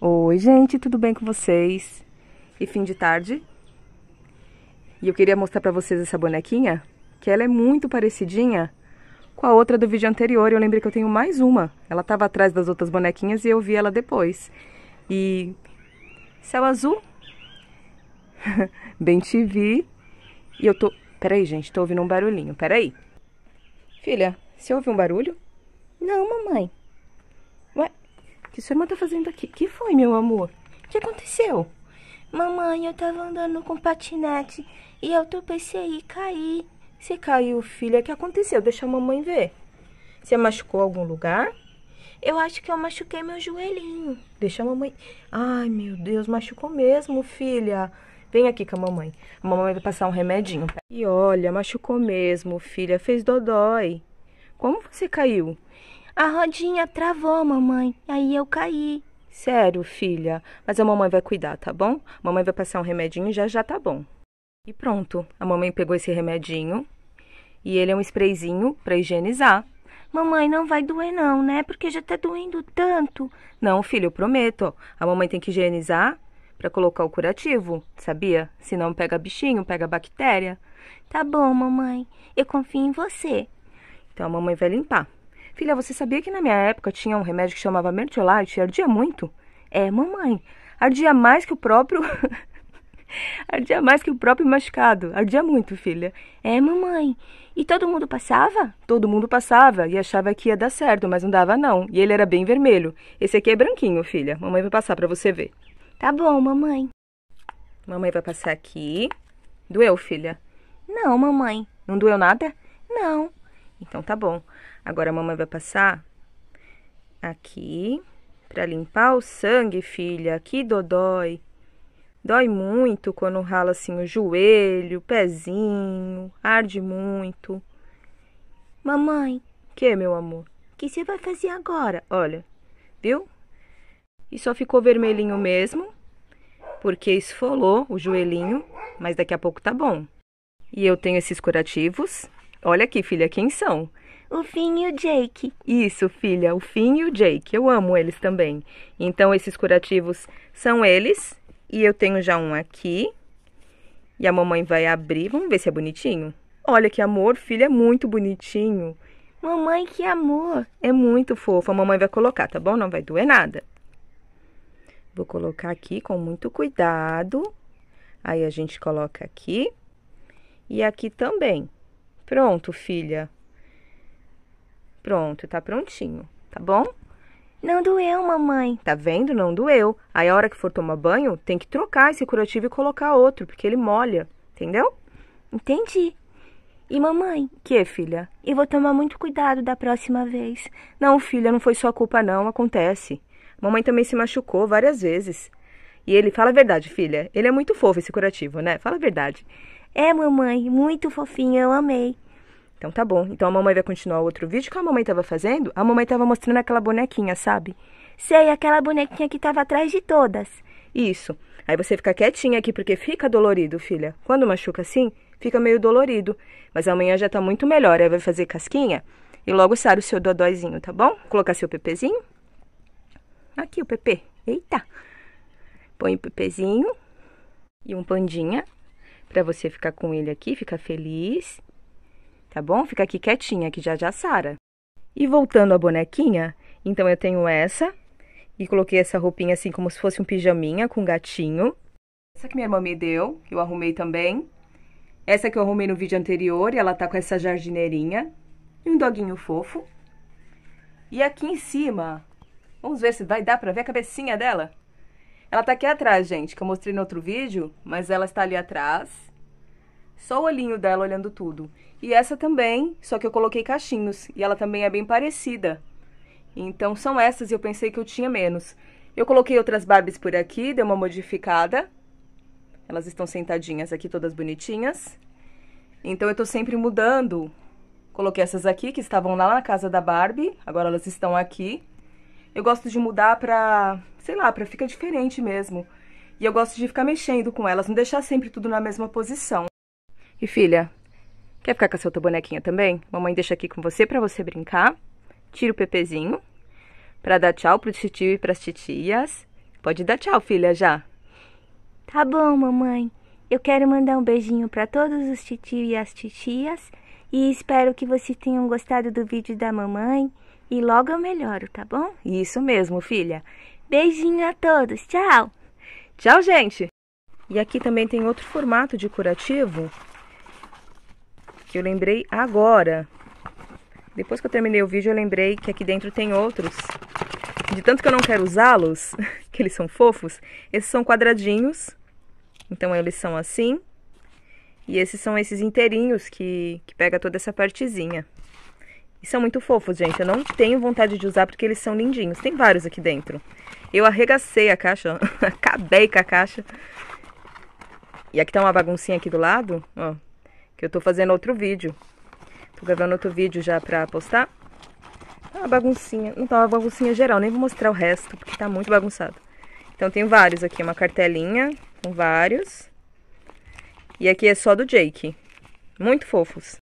Oi, gente, tudo bem com vocês? E fim de tarde? E eu queria mostrar pra vocês essa bonequinha, que ela é muito parecidinha com a outra do vídeo anterior. Eu lembrei que eu tenho mais uma. Ela tava atrás das outras bonequinhas e eu vi ela depois. E... Céu azul? bem te vi. E eu tô... Peraí, gente, tô ouvindo um barulhinho. Peraí. Filha, você ouve um barulho? Não, mamãe que sua irmã tá fazendo aqui? que foi, meu amor? O que aconteceu? Mamãe, eu tava andando com patinete e eu tropecei e caí. Você caiu, filha. O que aconteceu? Deixa a mamãe ver. Você machucou algum lugar? Eu acho que eu machuquei meu joelhinho. Deixa a mamãe. Ai, meu Deus, machucou mesmo, filha. Vem aqui com a mamãe. A mamãe vai passar um remedinho. E olha, machucou mesmo, filha. Fez dodói. Como você caiu? A rodinha travou, mamãe. Aí eu caí. Sério, filha. Mas a mamãe vai cuidar, tá bom? mamãe vai passar um remedinho e já já tá bom. E pronto. A mamãe pegou esse remedinho. E ele é um sprayzinho para higienizar. Mamãe, não vai doer não, né? Porque já tá doendo tanto. Não, filho, eu prometo. A mamãe tem que higienizar para colocar o curativo, sabia? Se não pega bichinho, pega bactéria. Tá bom, mamãe. Eu confio em você. Então a mamãe vai limpar. Filha, você sabia que na minha época tinha um remédio que chamava Mertiolite e ardia muito? É, mamãe. Ardia mais que o próprio. ardia mais que o próprio machucado. Ardia muito, filha. É, mamãe. E todo mundo passava? Todo mundo passava e achava que ia dar certo, mas não dava não. E ele era bem vermelho. Esse aqui é branquinho, filha. Mamãe vai passar para você ver. Tá bom, mamãe. Mamãe vai passar aqui. Doeu, filha? Não, mamãe. Não doeu nada? Não. Então, tá bom. Agora, a mamãe vai passar aqui para limpar o sangue, filha. Que dodói. Dói muito quando rala assim o joelho, o pezinho, arde muito. Mamãe, que, meu amor? O que você vai fazer agora? Olha, viu? E só ficou vermelhinho mesmo, porque esfolou o joelhinho, mas daqui a pouco tá bom. E eu tenho esses curativos Olha aqui, filha, quem são? O Finn e o Jake. Isso, filha, o Finn e o Jake. Eu amo eles também. Então, esses curativos são eles. E eu tenho já um aqui. E a mamãe vai abrir. Vamos ver se é bonitinho. Olha que amor, filha, é muito bonitinho. Mamãe, que amor! É muito fofo. A mamãe vai colocar, tá bom? Não vai doer nada. Vou colocar aqui com muito cuidado. Aí a gente coloca aqui. E aqui também. Pronto, filha. Pronto, tá prontinho, tá bom? Não doeu, mamãe. Tá vendo? Não doeu. Aí a hora que for tomar banho, tem que trocar esse curativo e colocar outro, porque ele molha, entendeu? Entendi. E mamãe? Que, filha? Eu vou tomar muito cuidado da próxima vez. Não, filha, não foi sua culpa não, acontece. Mamãe também se machucou várias vezes. E ele, fala a verdade, filha. Ele é muito fofo esse curativo, né? Fala a verdade. É, mamãe, muito fofinho, eu amei. Então tá bom. Então a mamãe vai continuar o outro vídeo que a mamãe tava fazendo. A mamãe tava mostrando aquela bonequinha, sabe? Sei, aquela bonequinha que tava atrás de todas. Isso. Aí você fica quietinha aqui porque fica dolorido, filha. Quando machuca assim, fica meio dolorido. Mas amanhã já tá muito melhor. Aí vai fazer casquinha e logo sai o seu dodóizinho, tá bom? Colocar seu pepezinho. Aqui o pepe. Eita. Põe o pepezinho e um pandinha para você ficar com ele aqui, fica feliz, tá bom? Fica aqui quietinha, que já já sara. E voltando à bonequinha, então eu tenho essa e coloquei essa roupinha assim como se fosse um pijaminha com gatinho. Essa que minha irmã me deu, que eu arrumei também. Essa que eu arrumei no vídeo anterior e ela tá com essa jardineirinha e um doguinho fofo. E aqui em cima, vamos ver se vai dar pra ver a cabecinha dela. Ela tá aqui atrás, gente, que eu mostrei no outro vídeo, mas ela está ali atrás. Só o olhinho dela olhando tudo. E essa também, só que eu coloquei cachinhos. E ela também é bem parecida. Então são essas e eu pensei que eu tinha menos. Eu coloquei outras Barbies por aqui, dei uma modificada. Elas estão sentadinhas aqui, todas bonitinhas. Então eu tô sempre mudando. Coloquei essas aqui, que estavam lá na casa da Barbie. Agora elas estão aqui. Eu gosto de mudar pra, sei lá, pra ficar diferente mesmo. E eu gosto de ficar mexendo com elas, não deixar sempre tudo na mesma posição. E filha, quer ficar com a sua bonequinha também? Mamãe deixa aqui com você para você brincar. Tira o pepezinho para dar tchau pro titio e pras titias. Pode dar tchau, filha, já. Tá bom, mamãe. Eu quero mandar um beijinho para todos os titio e as titias e espero que vocês tenham gostado do vídeo da mamãe e logo eu melhoro, tá bom? Isso mesmo, filha. Beijinho a todos. Tchau. Tchau, gente. E aqui também tem outro formato de curativo que eu lembrei agora. Depois que eu terminei o vídeo, eu lembrei que aqui dentro tem outros. De tanto que eu não quero usá-los, que eles são fofos, esses são quadradinhos. Então, eles são assim. E esses são esses inteirinhos que, que pega toda essa partezinha. E são muito fofos, gente. Eu não tenho vontade de usar porque eles são lindinhos. Tem vários aqui dentro. Eu arregacei a caixa, acabei com a caixa. E aqui tá uma baguncinha aqui do lado, ó. Que eu tô fazendo outro vídeo. Tô gravando outro vídeo já pra postar. Tá uma baguncinha. Não tá uma baguncinha geral, nem vou mostrar o resto, porque tá muito bagunçado. Então tem vários aqui, uma cartelinha com vários. E aqui é só do Jake. Muito fofos.